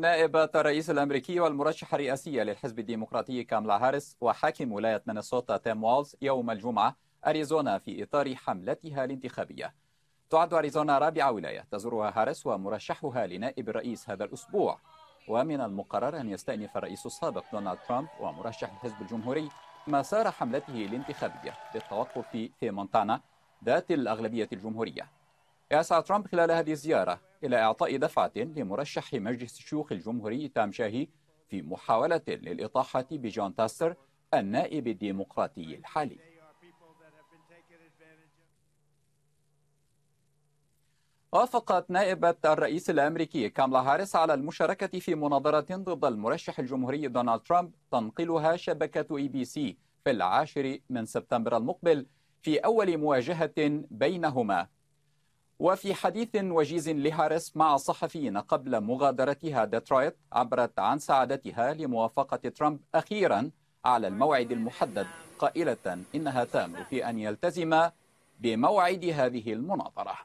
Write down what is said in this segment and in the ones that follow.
نائبة الرئيس الأمريكي والمرشحة الرئاسية للحزب الديمقراطي كاملا هاريس وحاكم ولاية مينيسوتا تيم والز يوم الجمعة أريزونا في إطار حملتها الانتخابية تعد أريزونا رابع ولاية تزورها هاريس ومرشحها لنائب الرئيس هذا الأسبوع ومن المقرر أن يستأنف الرئيس السابق دونالد ترامب ومرشح الحزب الجمهوري مسار حملته الانتخابية للتوقف في مونتانا ذات الأغلبية الجمهورية يسعى ترامب خلال هذه الزيارة إلى إعطاء دفعة لمرشح مجلس الشيوخ الجمهوري تام شاهي في محاولة للإطاحة بجون تاستر النائب الديمقراطي الحالي وافقت نائبة الرئيس الأمريكي كاملا هاريس على المشاركة في مناظرة ضد المرشح الجمهوري دونالد ترامب تنقلها شبكة إي بي سي في العاشر من سبتمبر المقبل في أول مواجهة بينهما وفي حديث وجيز لهاريس مع الصحفيين قبل مغادرتها ديترويت عبرت عن سعادتها لموافقة ترامب أخيرا على الموعد المحدد قائلة إنها تامل في أن يلتزم بموعد هذه المناظرة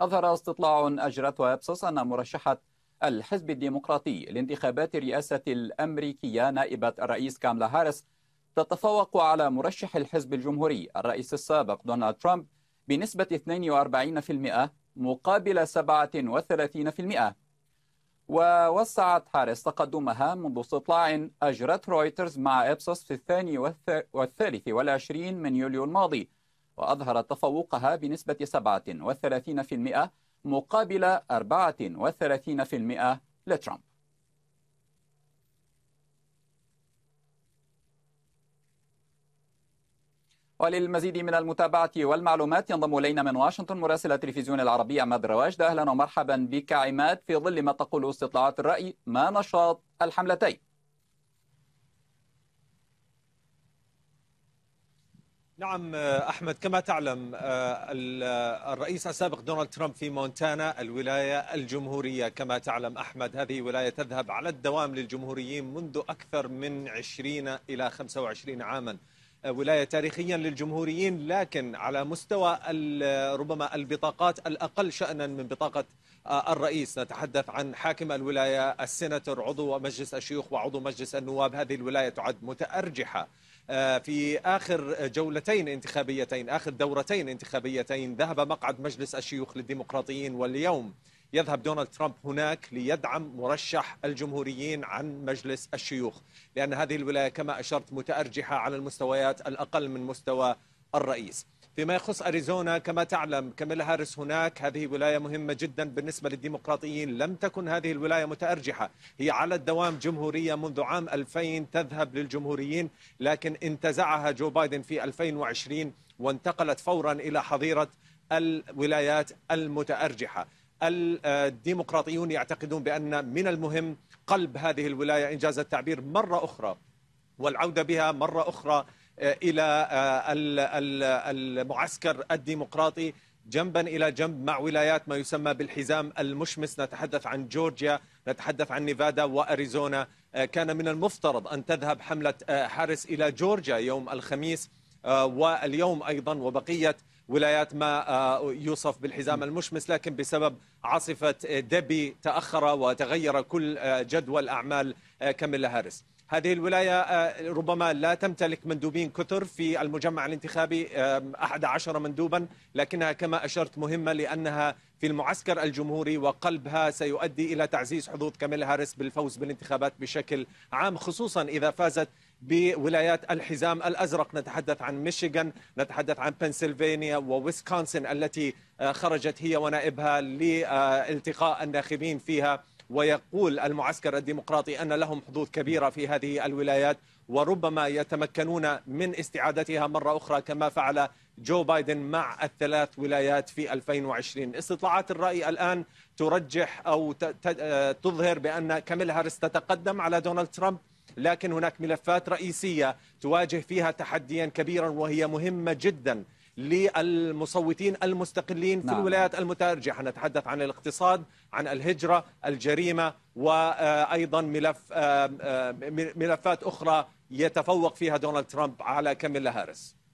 أظهر استطلاع أجرته أبسوس أن مرشحة الحزب الديمقراطي لانتخابات الرئاسة الأمريكية نائبة الرئيس كاملا هاريس تتفوق على مرشح الحزب الجمهوري الرئيس السابق دونالد ترامب بنسبة 42% مقابل 37% ووسعت حارس تقدمها منذ استطلاع أجرت رويترز مع إبسوس في الثاني والثالث والعشرين من يوليو الماضي وأظهرت تفوقها بنسبة 37% مقابل 34% لترامب وللمزيد من المتابعة والمعلومات ينضم إلينا من واشنطن مراسل التلفزيون العربي عماد رواجد أهلا ومرحبا بك عماد في ظل ما تقول استطلاعات الرأي ما نشاط الحملتين نعم آه، احمد كما تعلم آه، آه، الرئيس السابق دونالد ترامب في مونتانا الولايه الجمهوريه كما تعلم احمد هذه ولايه تذهب على الدوام للجمهوريين منذ اكثر من 20 الى 25 عاما ولاية تاريخيا للجمهوريين لكن على مستوى ربما البطاقات الأقل شأنا من بطاقة آه، الرئيس نتحدث عن حاكم الولاية السيناتور عضو مجلس الشيوخ وعضو مجلس النواب هذه الولاية تعد متأرجحة آه، في آخر جولتين انتخابيتين آخر دورتين انتخابيتين ذهب مقعد مجلس الشيوخ للديمقراطيين واليوم يذهب دونالد ترامب هناك ليدعم مرشح الجمهوريين عن مجلس الشيوخ لأن هذه الولاية كما أشرت متأرجحة على المستويات الأقل من مستوى الرئيس فيما يخص أريزونا كما تعلم كاميلا هاريس هناك هذه ولاية مهمة جدا بالنسبة للديمقراطيين لم تكن هذه الولاية متأرجحة هي على الدوام جمهورية منذ عام 2000 تذهب للجمهوريين لكن انتزعها جو بايدن في 2020 وانتقلت فورا إلى حظيرة الولايات المتأرجحة الديمقراطيون يعتقدون بأن من المهم قلب هذه الولاية إنجاز التعبير مرة أخرى والعودة بها مرة أخرى آه، إلى آه، المعسكر الديمقراطي جنبا إلى جنب مع ولايات ما يسمى بالحزام المشمس نتحدث عن جورجيا نتحدث عن نيفادا وأريزونا آه، كان من المفترض أن تذهب حملة حارس إلى جورجيا يوم الخميس آه، واليوم أيضا وبقية ولايات ما آه، يوصف بالحزام المشمس لكن بسبب عاصفة دبي تأخر وتغير كل آه، جدول أعمال كاميلا هاريس هذه الولاية ربما لا تمتلك مندوبين كثر في المجمع الانتخابي أحد عشر مندوبا لكنها كما أشرت مهمة لأنها في المعسكر الجمهوري وقلبها سيؤدي إلى تعزيز حظوظ كاميلا هاريس بالفوز بالانتخابات بشكل عام خصوصا إذا فازت بولايات الحزام الازرق نتحدث عن ميشيغان نتحدث عن بنسلفانيا وويسكونسن التي آه، خرجت هي ونائبها لالتقاء الناخبين فيها ويقول المعسكر الديمقراطي ان لهم حظوظ كبيره في هذه الولايات وربما يتمكنون من استعادتها مره اخرى كما فعل جو بايدن مع الثلاث ولايات في 2020 استطلاعات الرأي الآن ترجح أو آه، تظهر بأن كاميلا هاريس تتقدم على دونالد ترامب لكن هناك ملفات رئيسية تواجه فيها تحديا كبيرا وهي مهمة جدا للمصوتين المستقلين نعم. في الولايات المتارجحة نتحدث عن الاقتصاد عن الهجرة الجريمة وأيضا ملف ملفات أخرى يتفوق فيها دونالد ترامب على كاميلا هاريس